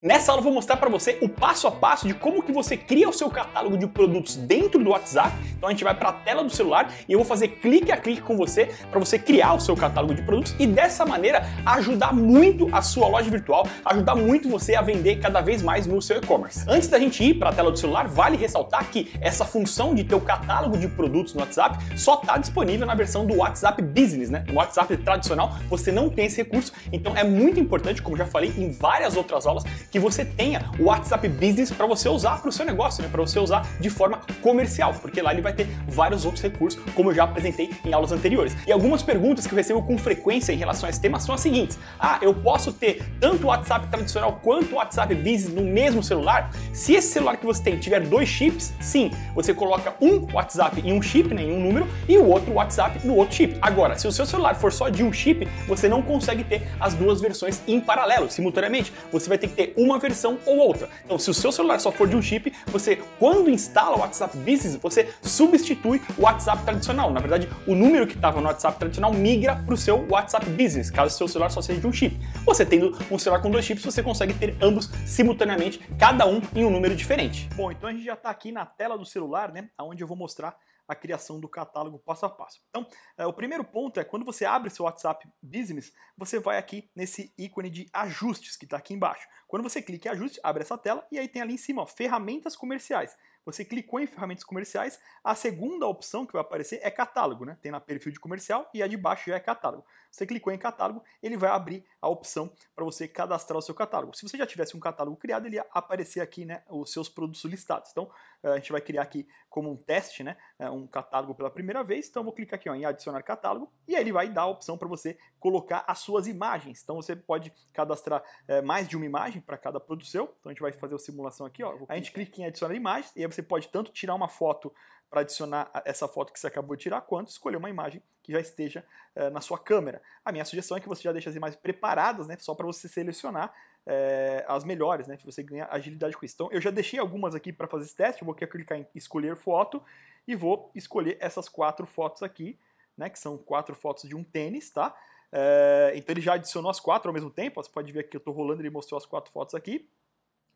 Nessa aula eu vou mostrar para você o passo a passo de como que você cria o seu catálogo de produtos dentro do WhatsApp. Então a gente vai para a tela do celular e eu vou fazer clique a clique com você para você criar o seu catálogo de produtos e dessa maneira ajudar muito a sua loja virtual, ajudar muito você a vender cada vez mais no seu e-commerce. Antes da gente ir para a tela do celular, vale ressaltar que essa função de ter o catálogo de produtos no WhatsApp só está disponível na versão do WhatsApp Business, né? No WhatsApp tradicional você não tem esse recurso, então é muito importante, como já falei em várias outras aulas, que você tenha o WhatsApp Business para você usar para o seu negócio, né? para você usar de forma comercial, porque lá ele vai ter vários outros recursos, como eu já apresentei em aulas anteriores. E algumas perguntas que eu recebo com frequência em relação a esse tema são as seguintes: Ah, eu posso ter tanto o WhatsApp tradicional quanto o WhatsApp Business no mesmo celular? Se esse celular que você tem tiver dois chips, sim, você coloca um WhatsApp em um chip, né, em um número, e o outro WhatsApp no outro chip. Agora, se o seu celular for só de um chip, você não consegue ter as duas versões em paralelo, simultaneamente. Você vai ter que ter uma versão ou outra. Então, se o seu celular só for de um chip, você, quando instala o WhatsApp Business, você substitui o WhatsApp tradicional. Na verdade, o número que estava no WhatsApp tradicional migra para o seu WhatsApp Business, caso seu celular só seja de um chip. Você tendo um celular com dois chips, você consegue ter ambos simultaneamente, cada um em um número diferente. Bom, então a gente já está aqui na tela do celular, né? Onde eu vou mostrar a criação do catálogo passo a passo. Então, é, o primeiro ponto é quando você abre seu WhatsApp Business, você vai aqui nesse ícone de ajustes que está aqui embaixo. Quando você clica em ajuste, abre essa tela e aí tem ali em cima ó, ferramentas comerciais. Você clicou em ferramentas comerciais, a segunda opção que vai aparecer é catálogo, né? Tem na perfil de comercial e a de baixo já é catálogo. Você clicou em catálogo, ele vai abrir a opção para você cadastrar o seu catálogo. Se você já tivesse um catálogo criado, ele ia aparecer aqui, né, os seus produtos listados. Então, eh, a gente vai criar aqui como um teste, né, é, um catálogo pela primeira vez. Então vou clicar aqui ó, em adicionar catálogo e aí ele vai dar a opção para você colocar as suas imagens. Então você pode cadastrar é, mais de uma imagem para cada produto seu. Então a gente vai fazer a simulação aqui. Ó. A gente clica em adicionar imagens e aí você pode tanto tirar uma foto para adicionar essa foto que você acabou de tirar, quanto escolher uma imagem que já esteja é, na sua câmera. A minha sugestão é que você já deixe as imagens preparadas, né, só para você selecionar é, as melhores, né? que Você ganha agilidade com isso. Então, eu já deixei algumas aqui para fazer esse teste. Eu vou clicar em escolher foto e vou escolher essas quatro fotos aqui, né? Que são quatro fotos de um tênis, tá? É, então ele já adicionou as quatro ao mesmo tempo. Você pode ver aqui, eu estou rolando, ele mostrou as quatro fotos aqui.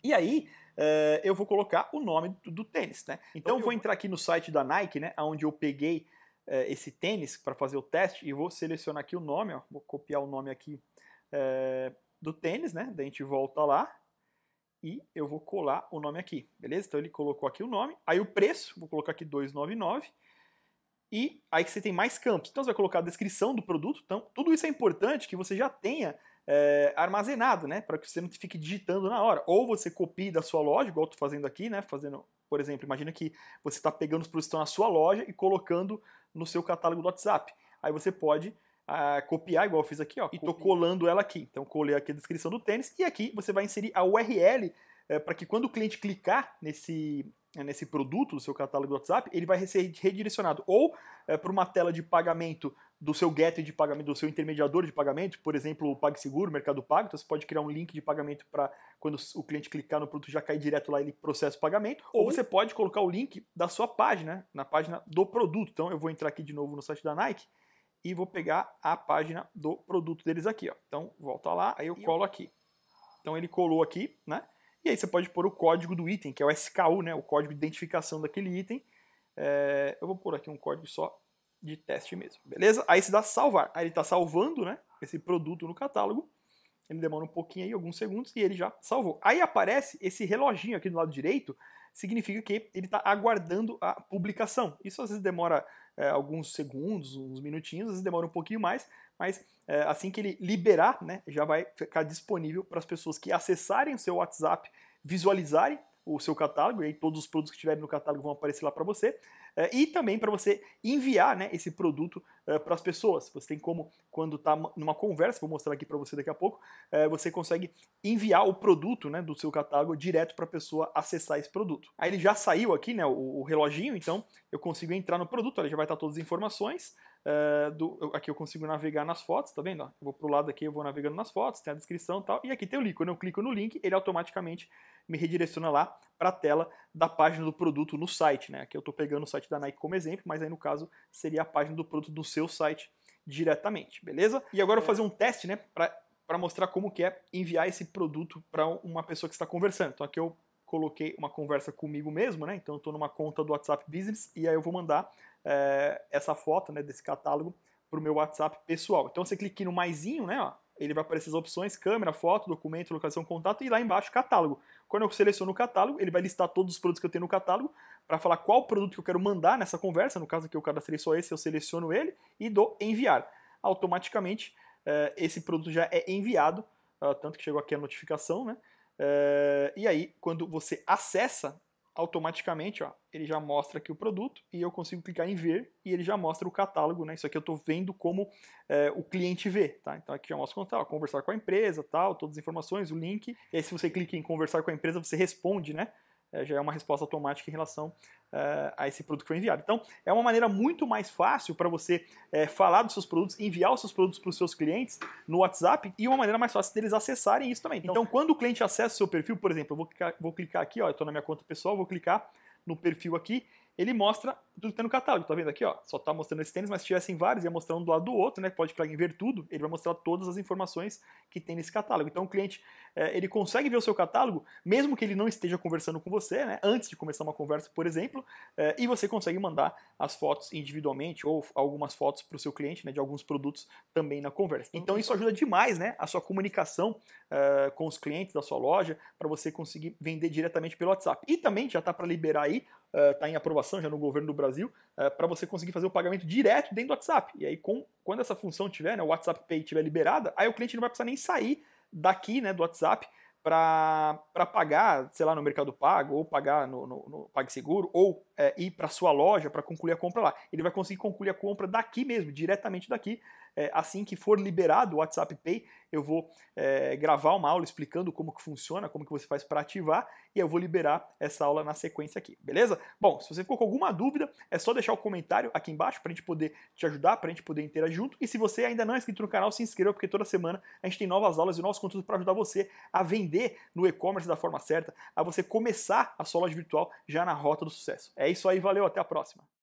E aí é, eu vou colocar o nome do, do tênis, né? Então, eu vou entrar aqui no site da Nike, né? Onde eu peguei é, esse tênis para fazer o teste e vou selecionar aqui o nome, ó, vou copiar o nome aqui do tênis, né? Daí a gente volta lá e eu vou colar o nome aqui, beleza? Então ele colocou aqui o nome, aí o preço, vou colocar aqui 299 e aí que você tem mais campos. Então você vai colocar a descrição do produto, então tudo isso é importante que você já tenha é, armazenado, né? Para que você não fique digitando na hora. Ou você copie da sua loja, igual eu estou fazendo aqui, né? Fazendo, por exemplo, imagina que você está pegando os produtos que estão na sua loja e colocando no seu catálogo do WhatsApp. Aí você pode a copiar, igual eu fiz aqui, ó, e estou colando ela aqui. Então, colei aqui a descrição do tênis e aqui você vai inserir a URL é, eh, para que quando o cliente clicar nesse, eh, nesse produto do seu catálogo do WhatsApp, ele vai ser redirecionado ou é, eh, para uma tela de pagamento do seu gateway de pagamento, do seu intermediador de pagamento, por exemplo, o PagSeguro, Mercado Pago, então você pode criar um link de pagamento para quando o cliente clicar no produto já cair direto lá ele processa o pagamento, ou você pode colocar o link da sua página, na página do produto. Então eu vou entrar aqui de novo no site da Nike, e vou pegar a página do produto deles aqui. Ó. Então, volta lá, aí eu colo aqui. Então, ele colou aqui, né? E aí você pode pôr o código do item, que é o SKU, né? O código de identificação daquele item. É, eu vou pôr aqui um código só de teste mesmo, beleza? Aí se dá salvar. Aí ele está salvando, né? Esse produto no catálogo. Ele demora um pouquinho aí, alguns segundos, e ele já salvou. Aí aparece esse reloginho aqui do lado direito, significa que ele está aguardando a publicação. Isso às vezes demora é, alguns segundos, uns minutinhos, às vezes demora um pouquinho mais, mas é, assim que ele liberar, né, já vai ficar disponível para as pessoas que acessarem o seu WhatsApp, visualizarem o seu catálogo, e aí todos os produtos que estiverem no catálogo vão aparecer lá para você, é, e também para você enviar né, esse produto eh, para as pessoas. Você tem como, quando está numa conversa, vou mostrar aqui para você daqui a pouco, eh, você consegue enviar o produto né, do seu catálogo direto para a pessoa acessar esse produto. Aí ele já saiu aqui, né, o, o reloginho, então eu consigo entrar no produto, ele já vai estar tá todas as informações. Eh, do, aqui eu consigo navegar nas fotos, tá vendo? Vou vou pro lado aqui, eu vou navegando nas fotos, tem a descrição e tal, e aqui tem o link. Quando eu clico no link, ele automaticamente me redireciona lá para a tela da página do produto no site, né? Aqui eu estou pegando o site da Nike como exemplo, mas aí no caso seria a página do produto do, seu site diretamente, beleza? E agora eu vou é. fazer um teste, né, para mostrar como que é enviar esse produto para uma pessoa que está conversando. Então aqui eu coloquei uma conversa comigo mesmo, né? Então eu estou numa conta do WhatsApp Business e aí eu vou mandar é, essa foto, né, desse catálogo para o meu WhatsApp pessoal. Então você clica no maisinho, né? Ó, ele vai aparecer as opções, câmera, foto, documento, localização, contato e lá embaixo catálogo. Quando eu seleciono o catálogo, ele vai listar todos os produtos que eu tenho no catálogo para falar qual produto que eu quero mandar nessa conversa, no caso que eu cadastrei só esse, eu seleciono ele e dou enviar. Automaticamente eh, esse produto já é enviado, ah, tanto que chegou aqui a notificação, né? Eh, e aí, quando você acessa automaticamente, ó, ele já mostra aqui o produto e eu consigo clicar em ver e ele já mostra o catálogo, né? Isso aqui eu estou vendo como é, o cliente vê, tá? Então aqui já mostra como tá, ó, conversar com a empresa, tal, todas as informações, o link. E aí se você clica em conversar com a empresa, você responde, né? É, já é uma resposta automática em relação é, a esse produto que foi enviado. Então, é uma maneira muito mais fácil para você é, falar dos seus produtos, enviar os seus produtos para os seus clientes no WhatsApp e uma maneira mais fácil deles acessarem isso também. Então, então quando o cliente acessa o seu perfil, por exemplo, eu vou clicar, vou clicar aqui, ó, eu estou na minha conta pessoal, vou clicar no perfil aqui ele mostra tudo que tem tá no catálogo. Tá vendo aqui, ó? Só tá mostrando esse tênis, mas se tivessem vários, ia mostrar um do lado do outro, né? Pode para em ver tudo, ele vai mostrar todas as informações que tem nesse catálogo. Então o cliente, é, ele consegue ver o seu catálogo, mesmo que ele não esteja conversando com você, né? Antes de começar uma conversa, por exemplo, é, e você consegue mandar as fotos individualmente ou algumas fotos para o seu cliente, né? De alguns produtos também na conversa. Então isso ajuda demais, né? A sua comunicação é, com os clientes da sua loja, para você conseguir vender diretamente pelo WhatsApp. E também já tá para liberar aí está eh, em aprovação já no governo do Brasil, eh, para você conseguir fazer o pagamento direto dentro do WhatsApp. E aí, com, quando essa função tiver, né, o WhatsApp Pay estiver liberada, aí o cliente não vai precisar nem sair daqui né, do WhatsApp para pagar, sei lá, no Mercado Pago, ou pagar no, no, no PagSeguro, ou é, ir para sua loja para concluir a compra lá. Ele vai conseguir concluir a compra daqui mesmo, diretamente daqui, é, assim que for liberado o WhatsApp Pay, eu vou é, gravar uma aula explicando como que funciona, como que você faz para ativar, e eu vou liberar essa aula na sequência aqui, beleza? Bom, se você ficou com alguma dúvida, é só deixar o um comentário aqui embaixo para a gente poder te ajudar, para a gente poder interagir junto. E se você ainda não é inscrito no canal, se inscreva, porque toda semana a gente tem novas aulas e novos conteúdos para ajudar você a vender no e-commerce da forma certa, a você começar a sua loja virtual já na rota do sucesso. É isso aí, valeu, até a próxima!